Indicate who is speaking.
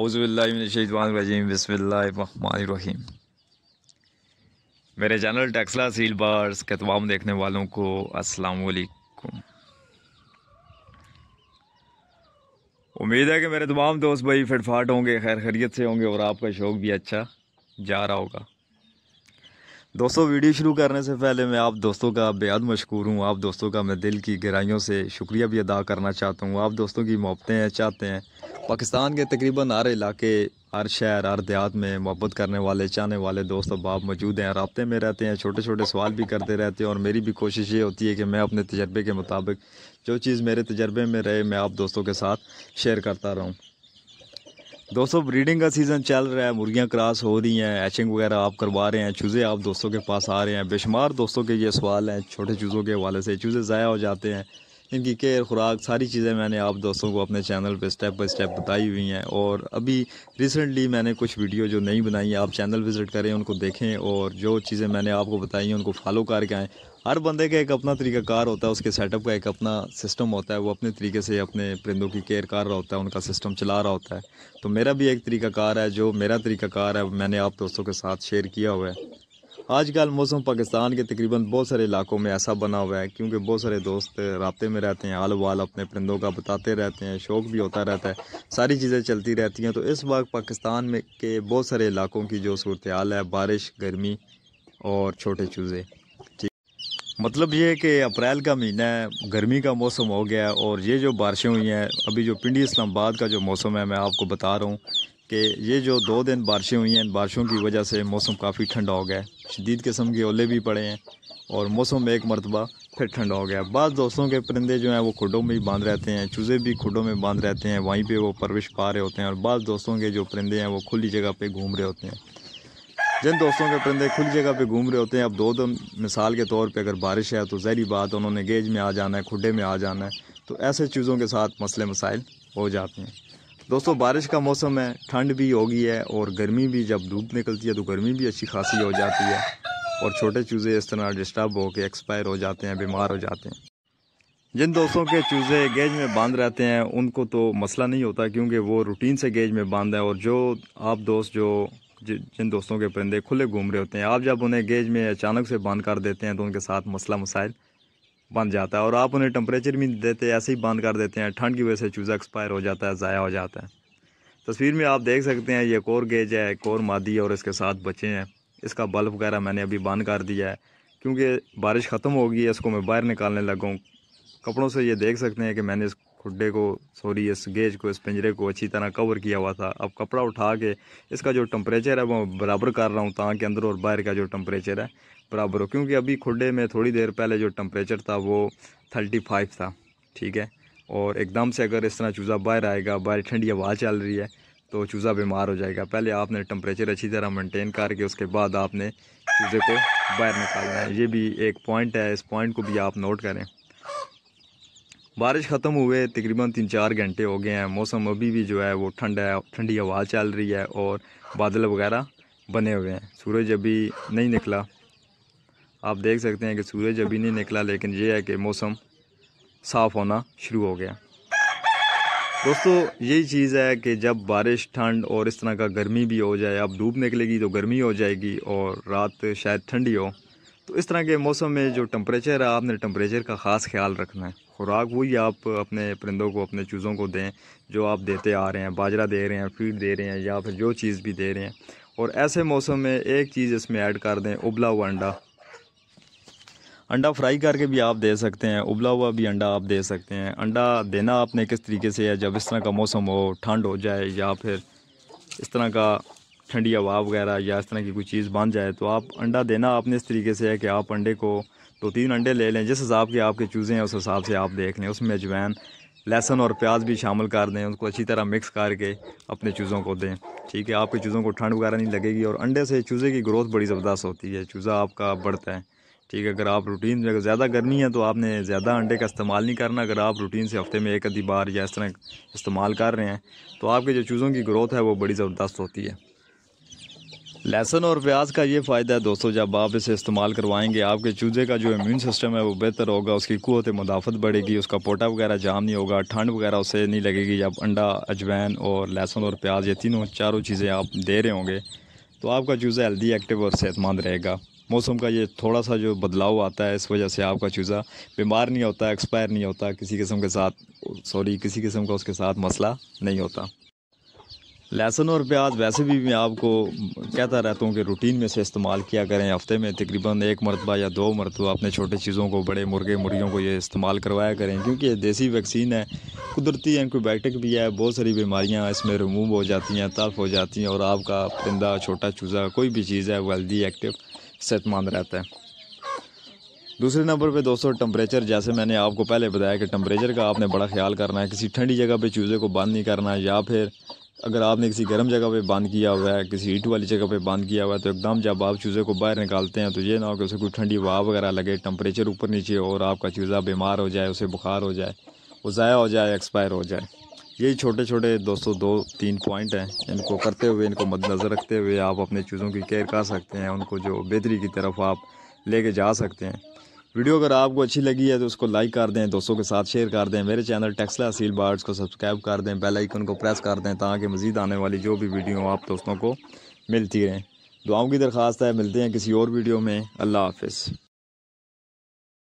Speaker 1: अवज़बिल्लाशवानरजीम बसमीम मेरे चैनल टेक्सला सील बार्स के तमाम देखने वालों को अस्सलाम वालेकुम उम्मीद है कि मेरे तमाम दोस्त भाई फिटफाट होंगे खैर खैरियत से होंगे और आपका शौक़ भी अच्छा जा रहा होगा दोस्तों वीडियो शुरू करने से पहले मैं आप दोस्तों का बेहद मशहूर हूँ आप दोस्तों का मैं दिल की गहराइयों से शुक्रिया भी अदा करना चाहता हूँ आप दोस्तों की मोहब्बतें चाहते हैं पाकिस्तान के तकरीबन हर इलाके हर शहर हर देहात में मोहब्बत करने वाले चाहने वाले दोस्त बाप मौजूद हैं रबते में रहते हैं छोटे छोटे सवाल भी करते रहते हैं और मेरी भी कोशिश ये होती है कि मैं अपने तजर्बे के मुताबिक जो चीज़ मेरे तजर्बे में रहे मैं आप दोस्तों के साथ शेयर करता रहूँ दोस्तों ब्रीडिंग का सीज़न चल रहा है मुर्गियां क्रॉस हो रही हैं एचिंग वगैरह आप करवा रहे हैं चूज़े आप दोस्तों के पास आ रहे हैं बेशुमार दोस्तों के ये सवाल हैं छोटे चूज़ों के हवाले से चूज़े ज़ाया हो जाते हैं इनकी केयर खुराक सारी चीज़ें मैंने आप दोस्तों को अपने चैनल पे स्टेप बाई स्टेप बताई हुई हैं और अभी रिसेंटली मैंने कुछ वीडियो जो नहीं बनाई है आप चैनल विज़िट करें उनको देखें और जो चीज़ें मैंने आपको बताई हैं उनको फॉलो करके आएँ हर बंदे का एक अपना तरीकाकार होता है उसके सेटअप का एक अपना सिस्टम होता है वो अपने तरीके से अपने परिंदों की केयर कर रहा होता है उनका सिस्टम चला रहा होता है तो मेरा भी एक तरीकाकार है जो मेरा तरीकाकार है मैंने आप दोस्तों के साथ शेयर किया हुआ है आजकल मौसम पाकिस्तान के तकरीबन बहुत सारे इलाकों में ऐसा बना हुआ है क्योंकि बहुत सारे दोस्त रबते में रहते हैं आल वाल अपने परिंदों का बताते रहते हैं शौक़ भी होता रहता है सारी चीज़ें चलती रहती हैं तो इस वक्त पाकिस्तान में के बहुत सारे इलाकों की जो सूरत हाल है बारिश गर्मी और छोटे चूज़े मतलब ये है कि अप्रैल का महीना है गर्मी का मौसम हो गया है और ये जो बारिशें हुई हैं अभी जो पिंडी इस्लामाबाद का जो मौसम है मैं आपको बता रहा हूँ कि ये जो दो दिन बारिशें हुई हैं इन बारिशों की वजह से मौसम काफ़ी ठंडा हो गया है शदीद किस्म के ओले भी पड़े हैं और मौसम एक मरतबा फिर ठंडा हो गया बाद दोस्तों के परिंदे जो हैं वो खुडों में ही बांध रहते हैं चूज़े भी खुडों में बांध रहते हैं वहीं पर वो परविश पा रहे होते हैं और बाद दोस्तों के जो परिंदे हैं वो खुली जगह पर घूम रहे होते हैं जिन दोस्तों के परिंदे खुली जगह पे घूम रहे होते हैं अब दो दो मिसाल के तौर पे अगर बारिश है तो जहरी बात उन्होंने गेज में आ जाना है खुडे में आ जाना है तो ऐसे चीज़ों के साथ मसले मसाइल हो जाते हैं दोस्तों बारिश का मौसम है ठंड भी होगी है और गर्मी भी जब धूप निकलती है तो गर्मी भी अच्छी खासी हो जाती है और छोटे चूज़े इस तरह डिस्टर्ब होकर एक्सपायर हो जाते हैं बीमार हो जाते हैं जिन दोस्तों के चूज़े गेज में बांध रहते हैं उनको तो मसला नहीं होता क्योंकि वो रूटीन से गेज में बांध है और जो आप दोस्त जो जिन दोस्तों के परिंदे खुले घूम रहे होते हैं आप जब उन्हें गेज में अचानक से बंद कर देते हैं तो उनके साथ मसला मसाइल बन जाता है और आप उन्हें टम्परेचर भी देते ऐसे ही बंद कर देते हैं ठंड की वजह से चूज़ा एक्सपायर हो जाता है ज़ाया हो जाता है तस्वीर में आप देख सकते हैं ये एक और गेज है एक और मादी है और इसके साथ बचे हैं इसका बल्ब वगैरह मैंने अभी बंद कर दिया है क्योंकि बारिश ख़त्म होगी इसको मैं बाहर निकालने लगूँ कपड़ों से ये देख सकते हैं कि मैंने इस खुडे को सॉरी इस गेज को इस पिंजरे को अच्छी तरह कवर किया हुआ था अब कपड़ा उठा के इसका जो टम्परेचर है वो बराबर कर रहा हूँ ताकि के अंदर और बाहर का जो टम्परेचर है बराबर हो क्योंकि अभी खुडे में थोड़ी देर पहले जो टम्परेचर था वो थर्टी फाइव था ठीक है और एकदम से अगर इस तरह चूज़ा बाहर आएगा बाहर ठंडी हवा चल रही है तो चूज़ा बीमार हो जाएगा पहले आपने टम्परेचर अच्छी तरह मेनटेन करके उसके बाद आपने चूज़े को बाहर निकालना है ये भी एक पॉइंट है इस पॉइंट को भी आप नोट करें बारिश ख़त्म हुए तकरीबन तीन चार घंटे हो गए हैं मौसम अभी भी जो है वो ठंड है ठंडी हवा चल रही है और बादल वगैरह बने हुए हैं सूरज अभी नहीं निकला आप देख सकते हैं कि सूरज अभी नहीं निकला लेकिन ये है कि मौसम साफ़ होना शुरू हो गया दोस्तों यही चीज़ है कि जब बारिश ठंड और इस तरह का गर्मी भी हो जाए अब धूप निकलेगी तो गर्मी हो जाएगी और रात शायद ठंडी हो तो इस तरह के मौसम में जो टम्परेचर है आपने टम्परेचर का ख़ास ख्याल रखना है खुराक वही आप अपने परिंदों को अपने चूज़ों को दें जो आप देते आ रहे हैं बाजरा दे रहे हैं फीड दे रहे हैं या फिर जो चीज़ भी दे रहे हैं और ऐसे मौसम में एक चीज़ इसमें ऐड कर दें उबला हुआ अंडा अंडा फ्राई करके भी आप दे सकते हैं उबला हुआ भी अंडा आप दे सकते हैं अंडा देना आपने किस तरीके से है जब इस तरह का मौसम हो ठंड हो जाए या फिर इस तरह का ठंडी हवा वगैरह या इस तरह की कोई चीज़ बन जाए तो आप अंडा देना आपने इस तरीके से है कि आप अंडे को तो तीन अंडे ले लें जिस हिसाब के आपके चूज़े हैं उस हिसाब से आप देख लें उसमें अजवैन लहसन और प्याज भी शामिल कर दें उसको अच्छी तरह मिक्स करके अपने चूज़ों को दें ठीक है आपके चूज़ों को ठंड वगैरह नहीं लगेगी और अंडे से चूज़े की ग्रोथ बड़ी ज़बरदस्त होती है चूज़ा आपका बढ़ता है ठीक है अगर आप रूटीन में अगर ज़्यादा गर्मी है तो आपने ज़्यादा अंडे का इस्तेमाल नहीं करना अगर आप रूटीन से हफ्ते में एक आधी बार या इस तरह इस्तेमाल कर रहे हैं तो आपके जो चूज़ों की ग्रोथ है वो बड़ी ज़बरदस्त होती है लहसन और प्याज का ये फ़ायदा है दोस्तों जब आप इसे इस्तेमाल करवाएंगे आपके चूजे का जो इम्यून सिस्टम है वो बेहतर होगा उसकी कुत मुदाफ़त बढ़ेगी उसका पोटा वगैरह जाम नहीं होगा ठंड वगैरह उसे नहीं लगेगी जब अंडा अजवैन और लहसुन और प्याज ये तीनों चारों चीज़ें आप दे रहे होंगे तो आपका चूज़ा हेल्दी एक्टिव और सेहतमंद रहेगा मौसम का ये थोड़ा सा जो बदलाव आता है इस वजह से आपका चूज़ा बीमार नहीं होता एक्सपायर नहीं होता किसी किस्म के साथ सॉरी किसी किस्म का उसके साथ मसला नहीं होता लहसुन और प्याज वैसे भी मैं आपको कहता रहता हूँ कि रूटीन में से इस्तेमाल किया करें हफ़्ते में तकरीबन एक मरतबा या दो मरतबा अपने छोटे चीज़ों को बड़े मुर्गे मुर्गियों को ये इस्तेमाल करवाया करें क्योंकि ये देसी वैक्सीन है कुदरती एंटीबायोटिक भी है बहुत सारी बीमारियाँ इसमें रिमूव हो जाती हैं तल्फ हो जाती हैं और आपका परिंदा छोटा चूज़ा कोई भी चीज़ है वो हेल्दी एक्टिव सेहतमंद रहता है दूसरे नंबर पे दोस्तों टम्परेचर जैसे मैंने आपको पहले बताया कि टम्परेचर का आपने बड़ा ख्याल करना है किसी ठंडी जगह पे चूज़े को बंद नहीं करना या फिर अगर आपने किसी गर्म जगह पे बांध किया हुआ है किसी हीट वाली जगह पे बांध किया हुआ है तो एकदम जब आप चूज़े को बाहर निकालते हैं तो ये ना हो कि उसे कोई ठंडी हवा वगैरह लगे टम्परेचर ऊपर नीचे और आपका चूज़ा बीमार हो जाए उसे बुखार हो जाए वो ज़ाया हो जाए एक्सपायर हो जाए यही छोटे छोटे दोस्तों दो तीन पॉइंट हैं इनको करते हुए इनको मद्दनज़र रखते हुए आप अपने चूज़ों की केयर कर सकते हैं उनको जो बेहतरी की तरफ आप लेके जा सकते हैं वीडियो अगर आपको अच्छी लगी है तो उसको लाइक कर दें दोस्तों के साथ शेयर कर दें मेरे चैनल टेक्सला सील बार्ड्स को सब्सक्राइब कर दें बेल आइकन को प्रेस कर दें ताकि मज़ीद आने वाली जो भी वीडियो आप दोस्तों को मिलती रहें दुआओं की दरख्वास्त है मिलते हैं किसी और वीडियो में अल्लाह हाफ